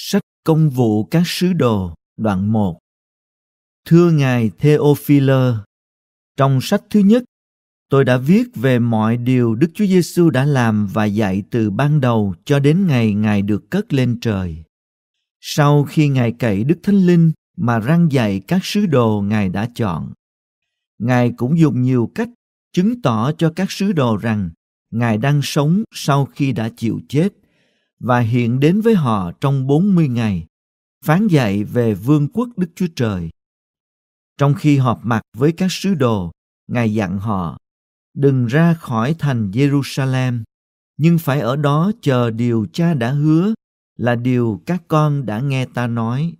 Sách Công vụ các sứ đồ, đoạn 1 Thưa Ngài Theophile, trong sách thứ nhất, tôi đã viết về mọi điều Đức Chúa Giêsu đã làm và dạy từ ban đầu cho đến ngày Ngài được cất lên trời. Sau khi Ngài cậy Đức Thánh Linh mà răng dạy các sứ đồ Ngài đã chọn, Ngài cũng dùng nhiều cách chứng tỏ cho các sứ đồ rằng Ngài đang sống sau khi đã chịu chết – và hiện đến với họ trong 40 ngày, phán dạy về vương quốc Đức Chúa Trời. Trong khi họp mặt với các sứ đồ, Ngài dặn họ, đừng ra khỏi thành Jerusalem, nhưng phải ở đó chờ điều cha đã hứa là điều các con đã nghe ta nói.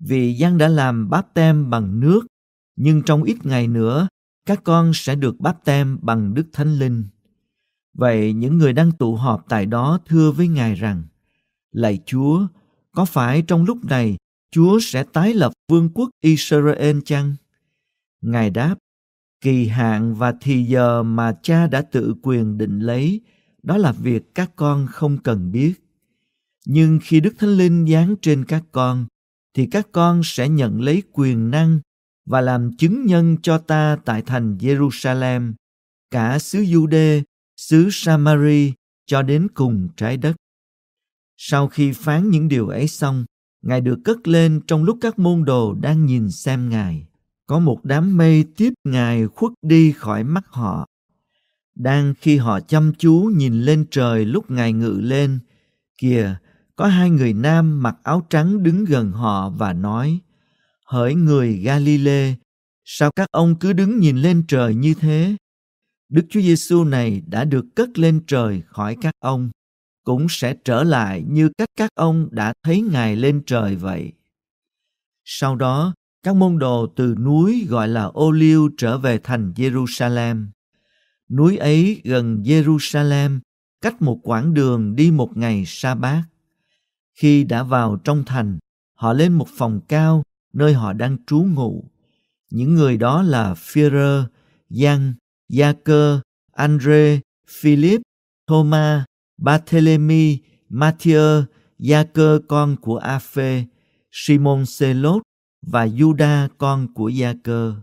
Vì Giang đã làm báp tem bằng nước, nhưng trong ít ngày nữa, các con sẽ được báp tem bằng Đức Thánh Linh. Vậy những người đang tụ họp tại đó thưa với Ngài rằng, Lạy Chúa, có phải trong lúc này Chúa sẽ tái lập vương quốc Israel chăng? Ngài đáp, kỳ hạn và thì giờ mà cha đã tự quyền định lấy, đó là việc các con không cần biết. Nhưng khi Đức Thánh Linh giáng trên các con, thì các con sẽ nhận lấy quyền năng và làm chứng nhân cho ta tại thành Jerusalem, cả xứ Jude xứ Samari cho đến cùng trái đất. Sau khi phán những điều ấy xong, Ngài được cất lên trong lúc các môn đồ đang nhìn xem Ngài. Có một đám mây tiếp Ngài khuất đi khỏi mắt họ. Đang khi họ chăm chú nhìn lên trời lúc Ngài ngự lên, kìa, có hai người nam mặc áo trắng đứng gần họ và nói, Hỡi người Galile, sao các ông cứ đứng nhìn lên trời như thế? Đức Chúa Giêsu này đã được cất lên trời khỏi các ông, cũng sẽ trở lại như cách các ông đã thấy Ngài lên trời vậy. Sau đó, các môn đồ từ núi gọi là Ô Liêu trở về thành Jerusalem. Núi ấy gần Jerusalem, cách một quãng đường đi một ngày sa bát. Khi đã vào trong thành, họ lên một phòng cao nơi họ đang trú ngụ. Những người đó là phi rơ Giang, Gia Cơ, Andre, Philip, Thomas, Barthélemy, Mathieu, Gia Cơ con của A Phê, Simon celot và Juda con của Gia Cơ.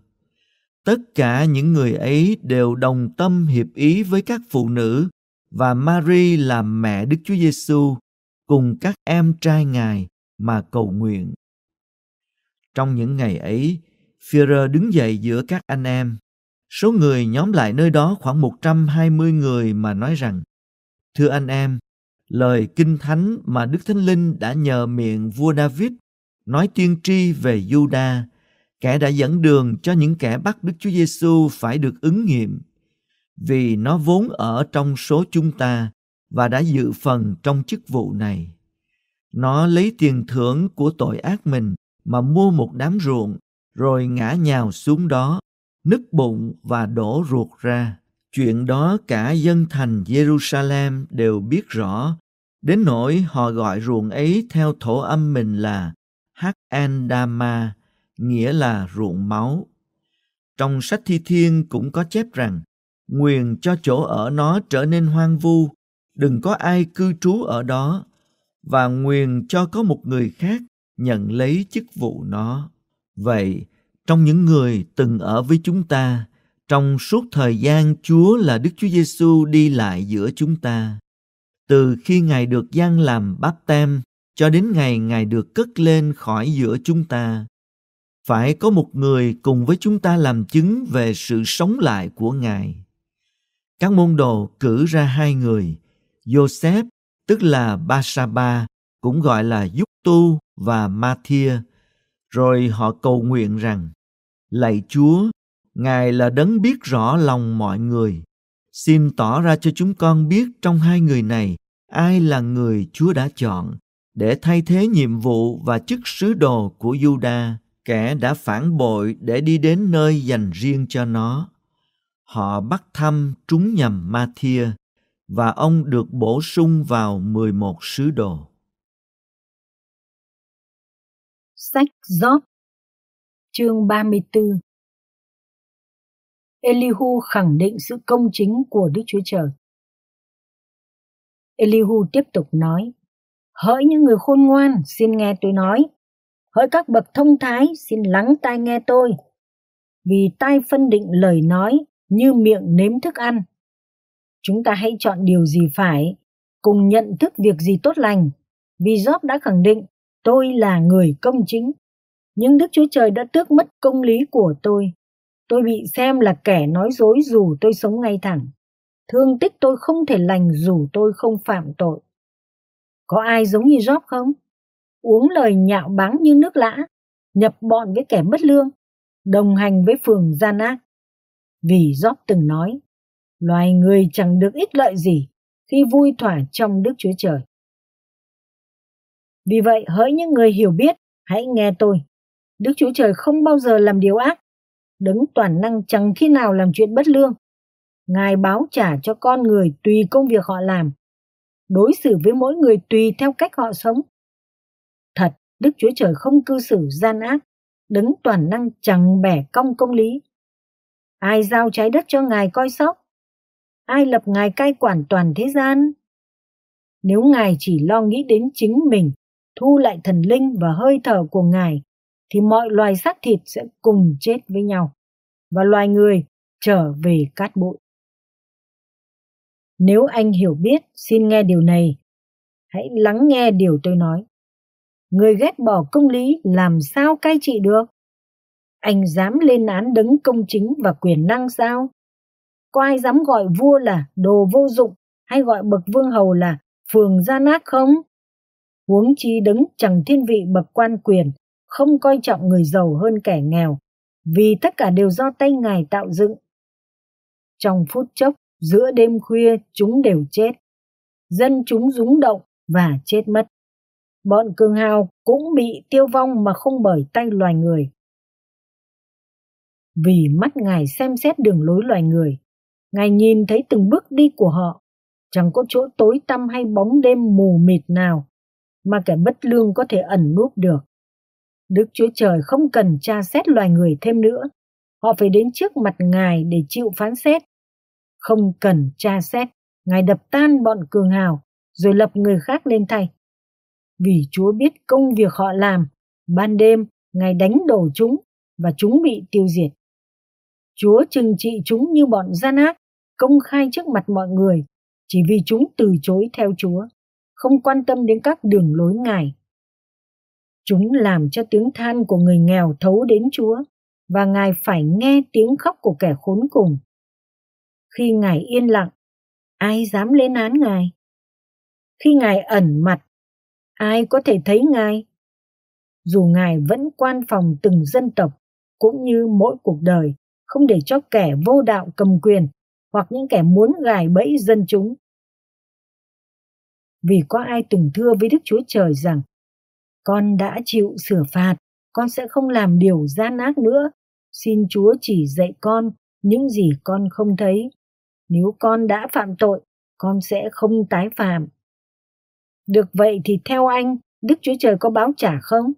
Tất cả những người ấy đều đồng tâm hiệp ý với các phụ nữ và Mary là mẹ Đức Chúa Giêsu cùng các em trai Ngài mà cầu nguyện. Trong những ngày ấy, Führer đứng dậy giữa các anh em Số người nhóm lại nơi đó khoảng 120 người mà nói rằng Thưa anh em, lời kinh thánh mà Đức Thánh Linh đã nhờ miệng vua David nói tiên tri về Juda, kẻ đã dẫn đường cho những kẻ bắt Đức Chúa Giêsu phải được ứng nghiệm, vì nó vốn ở trong số chúng ta và đã dự phần trong chức vụ này. Nó lấy tiền thưởng của tội ác mình mà mua một đám ruộng rồi ngã nhào xuống đó nứt bụng và đổ ruột ra. Chuyện đó cả dân thành Jerusalem đều biết rõ, đến nỗi họ gọi ruộng ấy theo thổ âm mình là hak nghĩa là ruộng máu. Trong sách thi thiên cũng có chép rằng, nguyền cho chỗ ở nó trở nên hoang vu, đừng có ai cư trú ở đó, và nguyền cho có một người khác nhận lấy chức vụ nó. Vậy, trong những người từng ở với chúng ta trong suốt thời gian Chúa là Đức Chúa Giêsu đi lại giữa chúng ta. Từ khi Ngài được gian làm báp tem cho đến ngày Ngài được cất lên khỏi giữa chúng ta. Phải có một người cùng với chúng ta làm chứng về sự sống lại của Ngài. Các môn đồ cử ra hai người, Joseph tức là Basaba cũng gọi là Giúp Tu và Matthias rồi họ cầu nguyện rằng lạy chúa ngài là đấng biết rõ lòng mọi người xin tỏ ra cho chúng con biết trong hai người này ai là người chúa đã chọn để thay thế nhiệm vụ và chức sứ đồ của Juda, kẻ đã phản bội để đi đến nơi dành riêng cho nó. Họ bắt thăm trúng nhầm Mathia và ông được bổ sung vào 11 sứ đồ. Sách Giót Chương 34 Elihu khẳng định sự công chính của Đức Chúa Trời. Elihu tiếp tục nói, Hỡi những người khôn ngoan, xin nghe tôi nói. Hỡi các bậc thông thái, xin lắng tai nghe tôi. Vì tai phân định lời nói như miệng nếm thức ăn. Chúng ta hãy chọn điều gì phải, cùng nhận thức việc gì tốt lành. Vì Job đã khẳng định, tôi là người công chính. Nhưng Đức Chúa Trời đã tước mất công lý của tôi. Tôi bị xem là kẻ nói dối dù tôi sống ngay thẳng. Thương tích tôi không thể lành dù tôi không phạm tội. Có ai giống như Job không? Uống lời nhạo báng như nước lã, nhập bọn với kẻ mất lương, đồng hành với phường gian ác. Vì Job từng nói, loài người chẳng được ích lợi gì khi vui thỏa trong Đức Chúa Trời. Vì vậy, hỡi những người hiểu biết, hãy nghe tôi. Đức Chúa Trời không bao giờ làm điều ác. Đấng toàn năng chẳng khi nào làm chuyện bất lương. Ngài báo trả cho con người tùy công việc họ làm. Đối xử với mỗi người tùy theo cách họ sống. Thật, Đức Chúa Trời không cư xử gian ác. Đấng toàn năng chẳng bẻ cong công lý. Ai giao trái đất cho Ngài coi sóc? Ai lập Ngài cai quản toàn thế gian? Nếu Ngài chỉ lo nghĩ đến chính mình, thu lại thần linh và hơi thở của Ngài, thì mọi loài xác thịt sẽ cùng chết với nhau và loài người trở về cát bụi. Nếu anh hiểu biết, xin nghe điều này. Hãy lắng nghe điều tôi nói. Người ghét bỏ công lý làm sao cai trị được? Anh dám lên án đấng công chính và quyền năng sao? Có ai dám gọi vua là đồ vô dụng hay gọi bậc vương hầu là phường gia nát không? huống chi đứng chẳng thiên vị bậc quan quyền, không coi trọng người giàu hơn kẻ nghèo, vì tất cả đều do tay ngài tạo dựng. Trong phút chốc, giữa đêm khuya chúng đều chết. Dân chúng rúng động và chết mất. Bọn cường hào cũng bị tiêu vong mà không bởi tay loài người. Vì mắt ngài xem xét đường lối loài người, ngài nhìn thấy từng bước đi của họ, chẳng có chỗ tối tăm hay bóng đêm mù mịt nào mà kẻ bất lương có thể ẩn núp được. Đức Chúa Trời không cần tra xét loài người thêm nữa. Họ phải đến trước mặt Ngài để chịu phán xét. Không cần tra xét, Ngài đập tan bọn cường hào rồi lập người khác lên thay. Vì Chúa biết công việc họ làm, ban đêm Ngài đánh đổ chúng và chúng bị tiêu diệt. Chúa trừng trị chúng như bọn gian ác, công khai trước mặt mọi người, chỉ vì chúng từ chối theo Chúa không quan tâm đến các đường lối ngài. Chúng làm cho tiếng than của người nghèo thấu đến Chúa và ngài phải nghe tiếng khóc của kẻ khốn cùng. Khi ngài yên lặng, ai dám lên án ngài? Khi ngài ẩn mặt, ai có thể thấy ngài? Dù ngài vẫn quan phòng từng dân tộc cũng như mỗi cuộc đời, không để cho kẻ vô đạo cầm quyền hoặc những kẻ muốn gài bẫy dân chúng vì có ai từng thưa với Đức Chúa Trời rằng con đã chịu sửa phạt, con sẽ không làm điều gian ác nữa. Xin Chúa chỉ dạy con những gì con không thấy. Nếu con đã phạm tội, con sẽ không tái phạm. Được vậy thì theo anh, Đức Chúa Trời có báo trả không?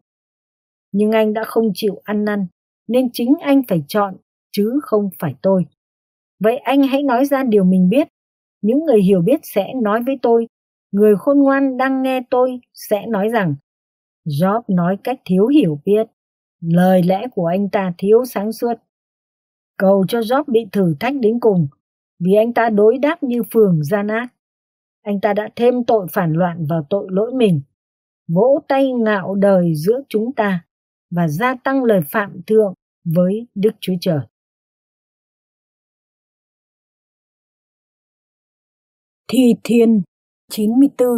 Nhưng anh đã không chịu ăn năn, nên chính anh phải chọn, chứ không phải tôi. Vậy anh hãy nói ra điều mình biết. Những người hiểu biết sẽ nói với tôi người khôn ngoan đang nghe tôi sẽ nói rằng Job nói cách thiếu hiểu biết, lời lẽ của anh ta thiếu sáng suốt. Cầu cho Job bị thử thách đến cùng, vì anh ta đối đáp như phường gian ác. Anh ta đã thêm tội phản loạn vào tội lỗi mình, vỗ tay ngạo đời giữa chúng ta và gia tăng lời phạm thượng với Đức Chúa Trời. Thi Thiên 94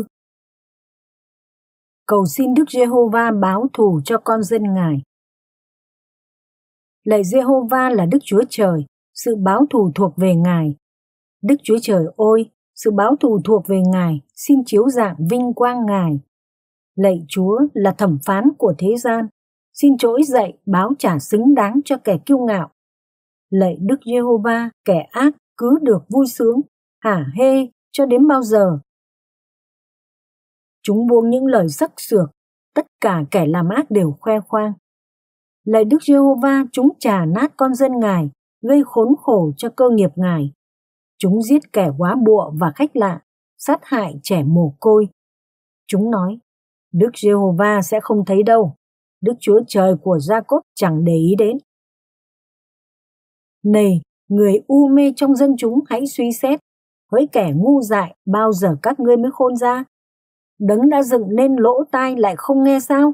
Cầu xin Đức Giê-hô-va báo thù cho con dân Ngài Lạy Giê-hô-va là Đức Chúa Trời, sự báo thù thuộc về Ngài. Đức Chúa Trời ôi, sự báo thù thuộc về Ngài, xin chiếu dạng vinh quang Ngài. Lạy Chúa là thẩm phán của thế gian, xin trỗi dậy báo trả xứng đáng cho kẻ kiêu ngạo. Lạy Đức Giê-hô-va, kẻ ác cứ được vui sướng, hả hê cho đến bao giờ Chúng buông những lời sắc sược, tất cả kẻ làm ác đều khoe khoang. Lạy Đức Giê-hô-va, chúng trà nát con dân Ngài, gây khốn khổ cho cơ nghiệp Ngài. Chúng giết kẻ quá bụa và khách lạ, sát hại trẻ mồ côi. Chúng nói, Đức Giê-hô-va sẽ không thấy đâu, Đức Chúa Trời của Gia-cốp chẳng để ý đến. Này, người u mê trong dân chúng hãy suy xét, hỡi kẻ ngu dại bao giờ các ngươi mới khôn ra đấng đã dựng nên lỗ tai lại không nghe sao?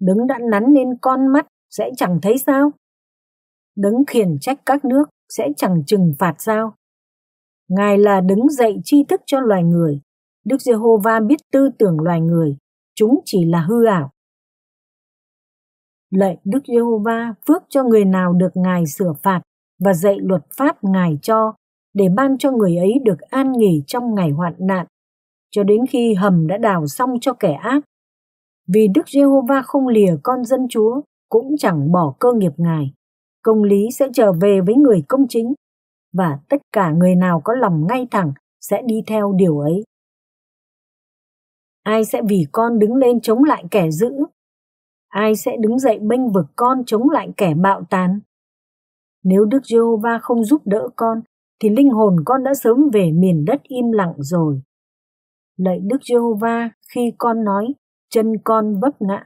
Đấng đã nắn nên con mắt sẽ chẳng thấy sao? Đấng khiển trách các nước sẽ chẳng trừng phạt sao? Ngài là Đấng dạy tri thức cho loài người. Đức Giê-hô-va biết tư tưởng loài người, chúng chỉ là hư ảo. Lạy Đức Giê-hô-va phước cho người nào được Ngài sửa phạt và dạy luật pháp Ngài cho, để ban cho người ấy được an nghỉ trong ngày hoạn nạn cho đến khi hầm đã đào xong cho kẻ ác. Vì Đức Giê-hô-va không lìa con dân Chúa, cũng chẳng bỏ cơ nghiệp Ngài. Công lý sẽ trở về với người công chính, và tất cả người nào có lòng ngay thẳng sẽ đi theo điều ấy. Ai sẽ vì con đứng lên chống lại kẻ dữ? Ai sẽ đứng dậy bênh vực con chống lại kẻ bạo tàn? Nếu Đức Giê-hô-va không giúp đỡ con, thì linh hồn con đã sớm về miền đất im lặng rồi. Lạy Đức Giê-hô-va, khi con nói, chân con vấp ngã,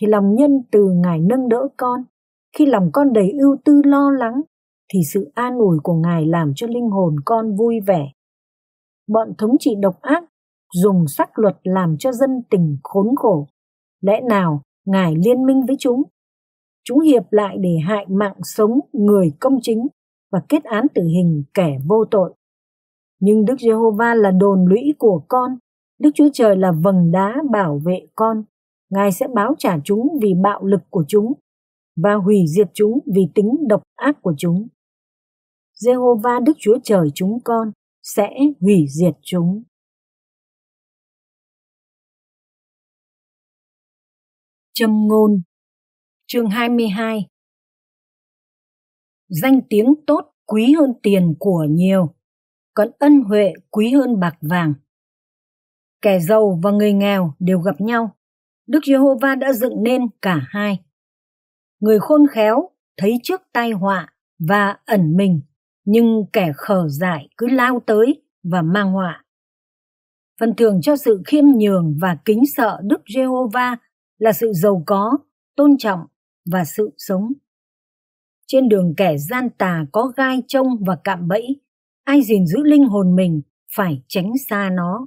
thì lòng nhân từ Ngài nâng đỡ con. Khi lòng con đầy ưu tư lo lắng, thì sự an ủi của Ngài làm cho linh hồn con vui vẻ. Bọn thống trị độc ác dùng sắc luật làm cho dân tình khốn khổ. Lẽ nào Ngài liên minh với chúng? Chúng hiệp lại để hại mạng sống người công chính và kết án tử hình kẻ vô tội. Nhưng Đức Giê-hô-va là đồn lũy của con, Đức Chúa Trời là vầng đá bảo vệ con. Ngài sẽ báo trả chúng vì bạo lực của chúng và hủy diệt chúng vì tính độc ác của chúng. Jehovah Đức Chúa Trời chúng con sẽ hủy diệt chúng. Châm ngôn chương 22 Danh tiếng tốt quý hơn tiền của nhiều, còn ân huệ quý hơn bạc vàng. Kẻ giàu và người nghèo đều gặp nhau. Đức Giê-hô-va đã dựng nên cả hai. Người khôn khéo thấy trước tai họa và ẩn mình, nhưng kẻ khờ dại cứ lao tới và mang họa. Phần thưởng cho sự khiêm nhường và kính sợ Đức Giê-hô-va là sự giàu có, tôn trọng và sự sống. Trên đường kẻ gian tà có gai trông và cạm bẫy, ai gìn giữ linh hồn mình phải tránh xa nó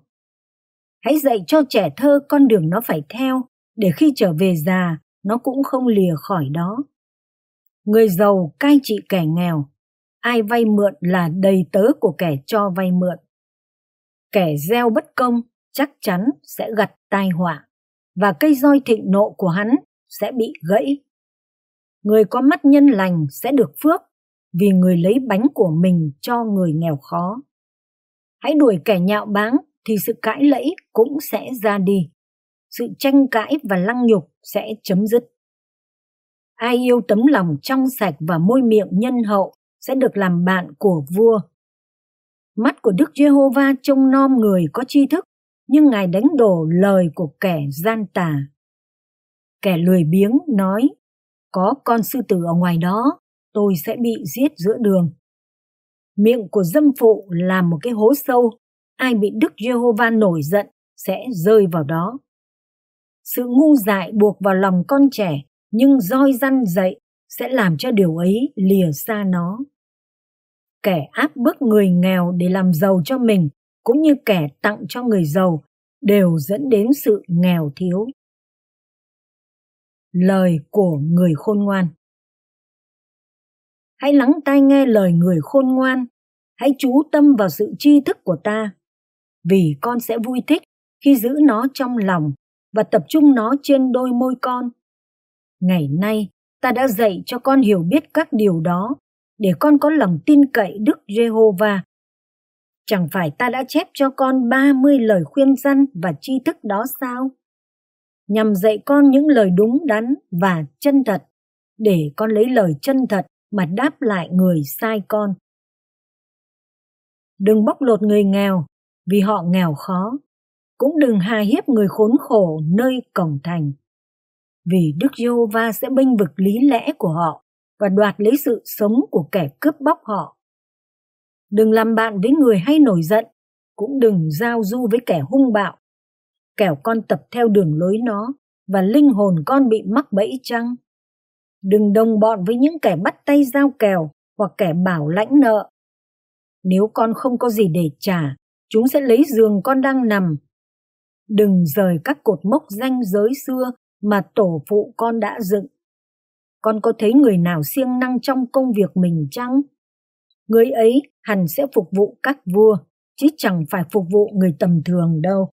hãy dạy cho trẻ thơ con đường nó phải theo để khi trở về già nó cũng không lìa khỏi đó người giàu cai trị kẻ nghèo ai vay mượn là đầy tớ của kẻ cho vay mượn kẻ gieo bất công chắc chắn sẽ gặt tai họa và cây roi thịnh nộ của hắn sẽ bị gãy người có mắt nhân lành sẽ được phước vì người lấy bánh của mình cho người nghèo khó hãy đuổi kẻ nhạo báng thì sự cãi lẫy cũng sẽ ra đi. Sự tranh cãi và lăng nhục sẽ chấm dứt. Ai yêu tấm lòng trong sạch và môi miệng nhân hậu sẽ được làm bạn của vua. Mắt của Đức Giê-hô-va trông nom người có tri thức, nhưng Ngài đánh đổ lời của kẻ gian tà. Kẻ lười biếng nói, có con sư tử ở ngoài đó, tôi sẽ bị giết giữa đường miệng của dâm phụ là một cái hố sâu ai bị Đức Giê-hô-va nổi giận sẽ rơi vào đó. Sự ngu dại buộc vào lòng con trẻ nhưng roi răn dậy sẽ làm cho điều ấy lìa xa nó. Kẻ áp bức người nghèo để làm giàu cho mình cũng như kẻ tặng cho người giàu đều dẫn đến sự nghèo thiếu. Lời của người khôn ngoan Hãy lắng tai nghe lời người khôn ngoan, hãy chú tâm vào sự tri thức của ta vì con sẽ vui thích khi giữ nó trong lòng và tập trung nó trên đôi môi con ngày nay ta đã dạy cho con hiểu biết các điều đó để con có lòng tin cậy Đức Giê-hô-va. Chẳng phải ta đã chép cho con 30 lời khuyên răn và tri thức đó sao? Nhằm dạy con những lời đúng đắn và chân thật, để con lấy lời chân thật mà đáp lại người sai con. Đừng bóc lột người nghèo vì họ nghèo khó. Cũng đừng hà hiếp người khốn khổ nơi cổng thành. Vì Đức Giô Va sẽ bênh vực lý lẽ của họ và đoạt lấy sự sống của kẻ cướp bóc họ. Đừng làm bạn với người hay nổi giận, cũng đừng giao du với kẻ hung bạo. Kẻo con tập theo đường lối nó và linh hồn con bị mắc bẫy chăng? Đừng đồng bọn với những kẻ bắt tay giao kèo hoặc kẻ bảo lãnh nợ. Nếu con không có gì để trả, chúng sẽ lấy giường con đang nằm. Đừng rời các cột mốc danh giới xưa mà tổ phụ con đã dựng. Con có thấy người nào siêng năng trong công việc mình chăng? Người ấy hẳn sẽ phục vụ các vua, chứ chẳng phải phục vụ người tầm thường đâu.